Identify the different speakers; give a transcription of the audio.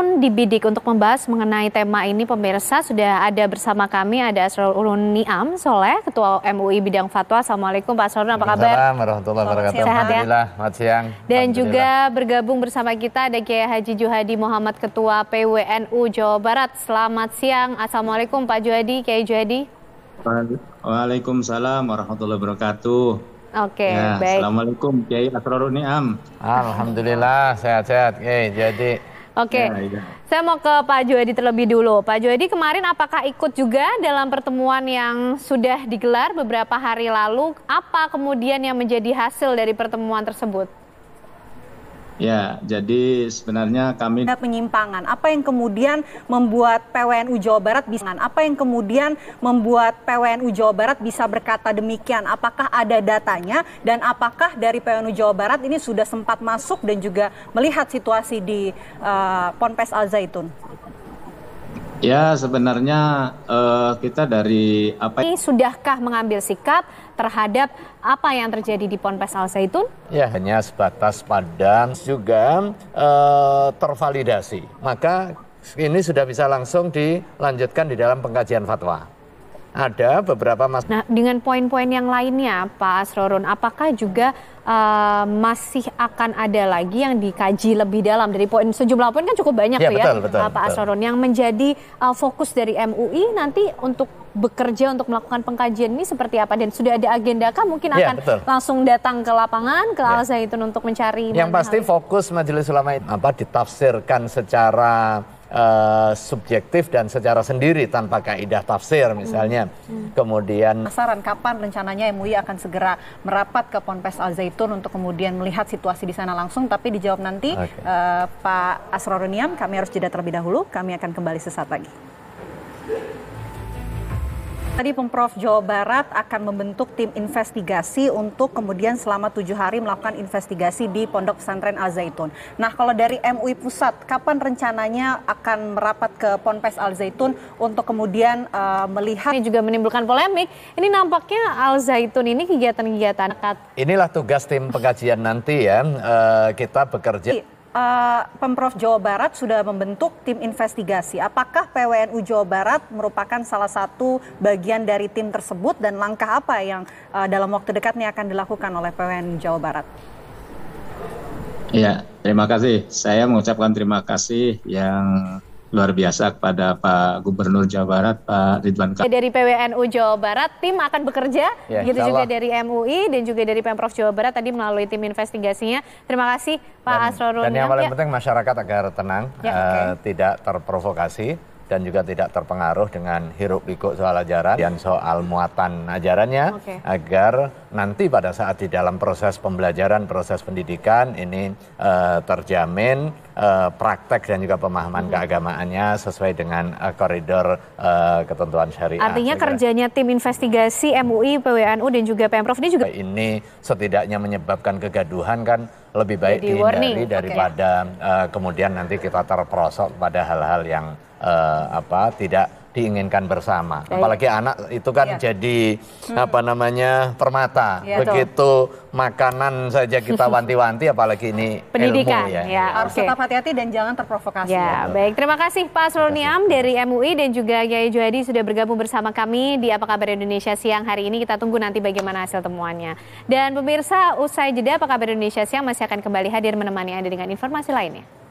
Speaker 1: di Dibidik untuk membahas mengenai tema ini pemirsa sudah ada bersama kami ada Asrul Niam Soleh Ketua MUI Bidang Fatwa. Assalamualaikum Pak Asrul, apa kabar? Assalamualaikum
Speaker 2: warahmatullahi wabarakatuh. Sehat ya? Selamat siang. Dan juga
Speaker 1: bergabung bersama kita ada Kiai Haji Juhadi Muhammad Ketua PWNU Jawa Barat. Selamat siang. Assalamualaikum Pak Juhadi, Kiai Juhadi.
Speaker 2: Waalaikumsalam warahmatullahi wabarakatuh.
Speaker 1: Oke, okay, ya, baik. Assalamualaikum,
Speaker 2: Kiai Asrorun Niam. Alhamdulillah, sehat-sehat, Kiai. Jadi Oke, okay. Nah, ya, ya.
Speaker 1: saya mau ke Pak Juadi terlebih dulu. Pak Juadi kemarin apakah ikut juga dalam pertemuan yang sudah digelar beberapa hari lalu? Apa kemudian yang menjadi hasil dari
Speaker 3: pertemuan tersebut?
Speaker 2: Ya, jadi sebenarnya kami ada
Speaker 3: penyimpangan. Apa yang kemudian membuat PWNU Jawa Barat bisa apa yang kemudian membuat PWNU Jawa Barat bisa berkata demikian? Apakah ada datanya dan apakah dari PWNU Jawa Barat ini sudah sempat masuk dan juga melihat situasi di uh, Ponpes Al Zaitun?
Speaker 2: Ya, sebenarnya uh, kita dari apa ini
Speaker 1: sudahkah mengambil sikap terhadap apa yang terjadi di Ponpes Al Zaitun?
Speaker 2: Ya, hanya sebatas padam juga uh, tervalidasi. Maka ini sudah bisa langsung dilanjutkan di dalam pengkajian fatwa ada beberapa mas. Nah,
Speaker 1: dengan poin-poin yang lainnya, Pak Asrorun, apakah juga uh, masih akan ada lagi yang dikaji lebih dalam dari poin sejumlah poin kan cukup banyak iya, ya, tuh betul, ya, betul, Pak betul. Asrorun, yang menjadi uh, fokus dari MUI nanti untuk bekerja untuk melakukan pengkajian ini seperti apa dan sudah ada agenda kah mungkin iya, akan betul. langsung datang ke lapangan ke ya. Al Zaitun untuk mencari yang pasti
Speaker 2: fokus Majelis Ulama itu apa ditafsirkan secara uh, subjektif dan secara sendiri tanpa kaidah tafsir misalnya. Hmm. Hmm. Kemudian
Speaker 3: saran kapan rencananya MUI akan segera merapat ke Ponpes Al Zaitun untuk kemudian melihat situasi di sana langsung tapi dijawab nanti okay. uh, eh, Pak Asroruniam kami harus jeda terlebih dahulu. Kami akan kembali sesaat lagi. Tadi Pemprov Jawa Barat akan membentuk tim investigasi untuk kemudian selama tujuh hari melakukan investigasi di Pondok Pesantren Al Zaitun. Nah kalau dari MUI Pusat, kapan rencananya akan merapat ke Ponpes Al Zaitun untuk kemudian uh, melihat? Ini juga menimbulkan polemik. Ini nampaknya Al Zaitun ini kegiatan-kegiatan.
Speaker 2: Inilah tugas tim pengkajian nanti ya, uh, kita bekerja. Iya
Speaker 3: uh, Pemprov Jawa Barat sudah membentuk tim investigasi. Apakah PWNU Jawa Barat merupakan salah satu bagian dari tim tersebut dan langkah apa yang uh, dalam waktu dekat ini akan dilakukan oleh PWNU Jawa Barat?
Speaker 2: Iya, terima kasih. Saya mengucapkan terima kasih yang luar biasa kepada Pak Gubernur Jawa Barat Pak Ridwan Kamil.
Speaker 1: Dari PWNU Jawa Barat tim akan bekerja ya, gitu juga dari MUI dan juga dari Pemprov Jawa Barat tadi melalui tim investigasinya. Terima kasih Pak Asrorun. Dan yang paling ya.
Speaker 2: penting masyarakat agar tenang ya, okay. uh, eh, tidak terprovokasi dan juga tidak terpengaruh dengan hiruk pikuk soal ajaran dan soal muatan ajarannya okay. agar nanti pada saat di dalam proses pembelajaran proses pendidikan ini uh, terjamin uh, praktek dan juga pemahaman hmm. keagamaannya sesuai dengan uh, koridor uh, ketentuan syariah. Artinya
Speaker 1: kerjanya tim investigasi MUI, PWNU dan juga Pemprov ini juga ini
Speaker 2: setidaknya menyebabkan kegaduhan kan lebih baik Jadi dihindari warning. daripada okay. uh, eh, kemudian nanti kita terperosok pada hal-hal yang uh, apa tidak diinginkan bersama. Baik. Apalagi anak itu kan ya. jadi hmm. apa namanya permata. Ya, Begitu toh. makanan saja kita wanti-wanti, apalagi ini pendidikan. Ilmu, ya. ya
Speaker 3: iya. harus okay. tetap hati-hati dan jangan terprovokasi. Ya, ya.
Speaker 1: baik. Terima kasih Pak Sroniam dari MUI dan juga Kiai Juhadi sudah bergabung bersama kami di Apa Kabar Indonesia siang hari ini. Kita tunggu nanti bagaimana hasil temuannya. Dan pemirsa, usai jeda Apa Kabar Indonesia siang masih akan kembali hadir menemani Anda dengan informasi lainnya.